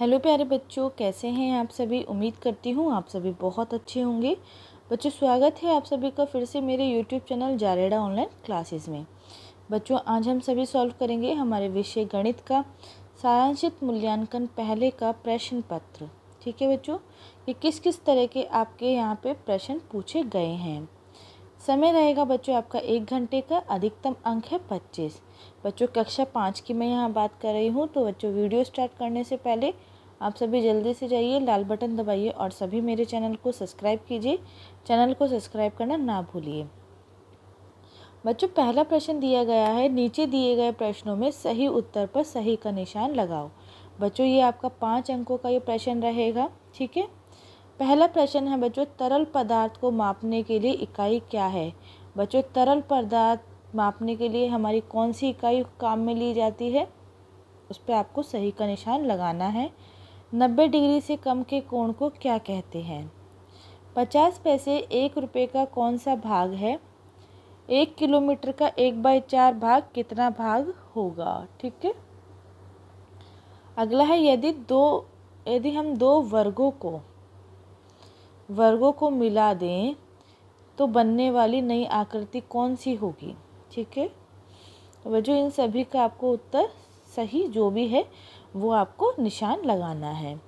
hello प्यारे बच्चों कैसे हैं आप सभी उम्मीद करती हूँ आप सभी बहुत अच्छे होंगे बच्चों स्वागत है आप सभी का फिर से मेरे यूट्यूब चैनल जारेडा ऑनलाइन क्लासेस में बच्चों आज हम सभी सॉल्व करेंगे हमारे विषय गणित का सारांशित मूल्यांकन पहले का प्रश्न पत्र ठीक है बच्चों कि किस किस तरह के आपके यहाँ पे प्रश्न पूछे गए हैं समय रहेगा बच्चों आपका एक घंटे का अधिकतम अंक है पच्चीस बच्चों कक्षा पाँच की मैं यहाँ बात कर रही हूँ तो बच्चों वीडियो स्टार्ट करने से पहले आप सभी जल्दी से जाइए लाल बटन दबाइए और सभी मेरे चैनल को सब्सक्राइब कीजिए चैनल को सब्सक्राइब करना ना भूलिए बच्चों पहला प्रश्न दिया गया है नीचे दिए गए प्रश्नों में सही उत्तर पर सही का निशान लगाओ बच्चों ये आपका पाँच अंकों का ये प्रश्न रहेगा ठीक है पहला प्रश्न है बच्चों तरल पदार्थ को मापने के लिए इकाई क्या है बच्चों तरल पदार्थ मापने के लिए हमारी कौन सी इकाई काम में ली जाती है उस पर आपको सही का निशान लगाना है नब्बे डिग्री से कम के कोण को क्या कहते हैं पचास पैसे एक रुपये का कौन सा भाग है एक किलोमीटर का एक बाई चार भाग कितना भाग होगा ठीक है अगला है यदि दो यदि हम दो वर्गों को वर्गों को मिला दें तो बनने वाली नई आकृति कौन सी होगी ठीक है वजह इन सभी का आपको उत्तर सही जो भी है वो आपको निशान लगाना है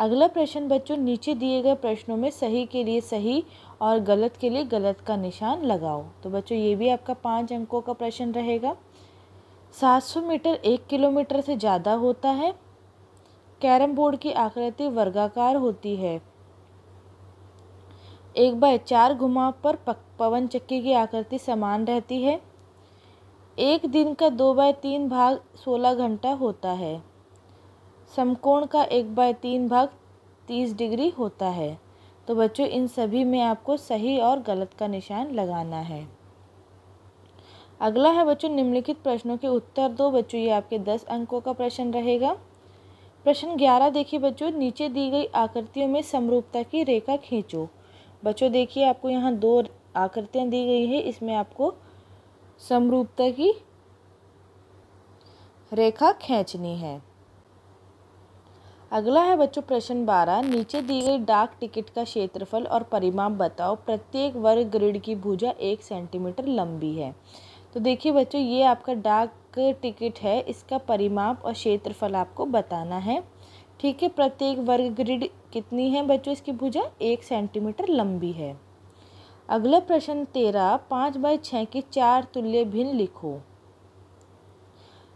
अगला प्रश्न बच्चों नीचे दिए गए प्रश्नों में सही के लिए सही और गलत के लिए गलत का निशान लगाओ तो बच्चों ये भी आपका पाँच अंकों का प्रश्न रहेगा सात सौ मीटर एक किलोमीटर से ज़्यादा होता है कैरम बोर्ड की आकृति वर्गाकार होती है एक बाय चार घुमाव पर पवन चक्की की आकृति समान रहती है एक दिन का दो बाय तीन भाग सोलह घंटा होता है समकोण का एक बाय तीन भाग तीस डिग्री होता है तो बच्चों इन सभी में आपको सही और गलत का निशान लगाना है अगला है बच्चों निम्नलिखित प्रश्नों के उत्तर दो बच्चों ये आपके दस अंकों का प्रश्न रहेगा प्रश्न ग्यारह देखिए बच्चों नीचे दी गई आकृतियों में समरूपता की रेखा खींचो बच्चों देखिए आपको यहाँ दो आकृतियाँ दी गई है इसमें आपको समरूपता की रेखा खींचनी है अगला है बच्चों प्रश्न बारह नीचे दी गई डाक टिकट का क्षेत्रफल और परिमाप बताओ प्रत्येक वर्ग ग्रिड की भुजा एक सेंटीमीटर लंबी है तो देखिए बच्चों ये आपका डाक टिकट है इसका परिमाप और क्षेत्रफल आपको बताना है ठीक है प्रत्येक वर्ग ग्रिड कितनी है बच्चों इसकी भुजा एक सेंटीमीटर लंबी है अगला प्रश्न तेरह पाँच बाई छः की चार तुल्य भिन्न लिखो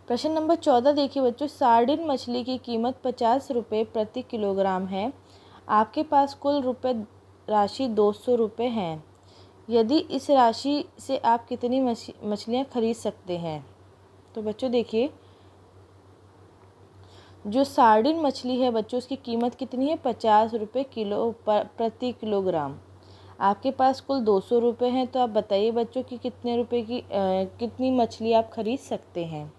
प्रश्न नंबर चौदह देखिए बच्चों सार्डिन मछली की कीमत पचास रुपये प्रति किलोग्राम है आपके पास कुल रुपये राशि दो सौ रुपये हैं यदि इस राशि से आप कितनी मछलियाँ खरीद सकते हैं तो बच्चों देखिए जो सार्डिन मछली है बच्चों उसकी कीमत कितनी है पचास रुपये किलो प्रति किलोग्राम आपके पास कुल दो सौ रुपये हैं तो आप बताइए बच्चों कि कितने रुपए की आ, कितनी मछली आप खरीद सकते हैं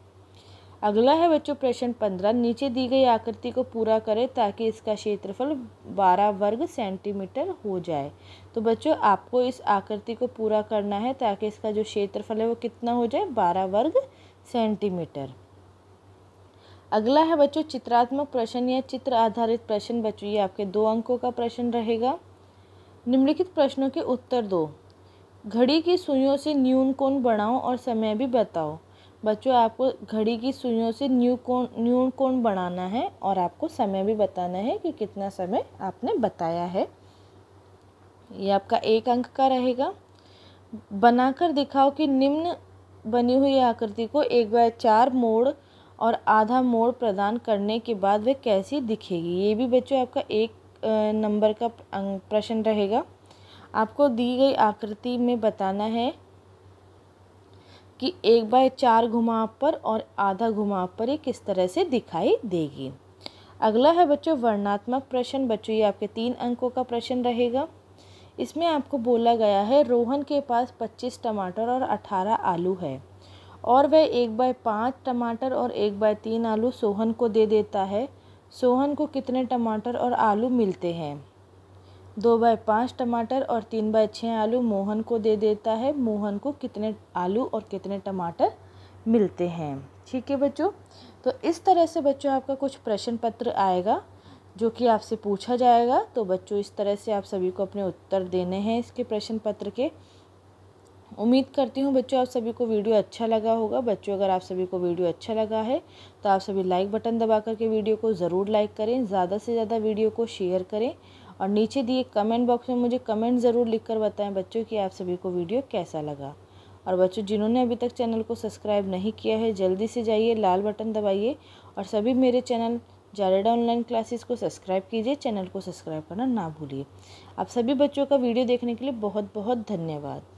अगला है बच्चों प्रश्न पंद्रह नीचे दी गई आकृति को पूरा करें ताकि इसका क्षेत्रफल बारह वर्ग सेंटीमीटर हो जाए तो बच्चों आपको इस आकृति को पूरा करना है ताकि इसका जो क्षेत्रफल है वो कितना हो जाए बारह वर्ग सेंटीमीटर अगला है बच्चों चित्रात्मक प्रश्न या चित्र आधारित प्रश्न बच्चों ये आपके दो अंकों का प्रश्न रहेगा निम्नलिखित प्रश्नों के उत्तर दो घड़ी की सुइयों से न्यून कोण बनाओ और समय भी बताओ बच्चों आपको घड़ी की सुइयों से न्यू कोण न्यून कोण बनाना है और आपको समय भी बताना है कि कितना समय आपने बताया है ये आपका एक अंक का रहेगा बनाकर दिखाओ कि निम्न बनी हुई आकृति को एक बाय चार मोड़ और आधा मोड़ प्रदान करने के बाद वह कैसी दिखेगी ये भी बच्चों आपका एक नंबर का प्रश्न रहेगा आपको दी गई आकृति में बताना है कि एक बाय चार घुमाव पर और आधा घुमाव पर ये किस तरह से दिखाई देगी अगला है बच्चों वर्णात्मक प्रश्न बच्चों ये आपके तीन अंकों का प्रश्न रहेगा इसमें आपको बोला गया है रोहन के पास पच्चीस टमाटर और अठारह आलू है और वह एक बाय पाँच टमाटर और एक बाय तीन आलू सोहन को दे देता है सोहन को कितने टमाटर और आलू मिलते हैं दो बाय पाँच टमाटर और तीन बाय छः आलू मोहन को दे देता है मोहन को कितने आलू और कितने टमाटर मिलते हैं ठीक है बच्चों तो इस तरह से बच्चों आपका कुछ प्रश्न पत्र आएगा जो कि आपसे पूछा जाएगा तो बच्चों इस तरह से आप सभी को अपने उत्तर देने हैं इसके प्रश्न पत्र के उम्मीद करती हूँ बच्चों आप सभी को वीडियो अच्छा लगा होगा बच्चों अगर आप सभी को वीडियो अच्छा लगा है तो आप सभी लाइक बटन दबा करके वीडियो को ज़रूर लाइक करें ज़्यादा से ज़्यादा वीडियो को शेयर करें और नीचे दिए कमेंट बॉक्स में मुझे कमेंट ज़रूर लिख कर बताएँ बच्चों कि आप सभी को वीडियो कैसा लगा और बच्चों जिन्होंने अभी तक चैनल को सब्सक्राइब नहीं किया है जल्दी से जाइए लाल बटन दबाइए और सभी मेरे चैनल जारेडा ऑनलाइन क्लासेस को सब्सक्राइब कीजिए चैनल को सब्सक्राइब करना ना भूलिए आप सभी बच्चों का वीडियो देखने के लिए बहुत बहुत धन्यवाद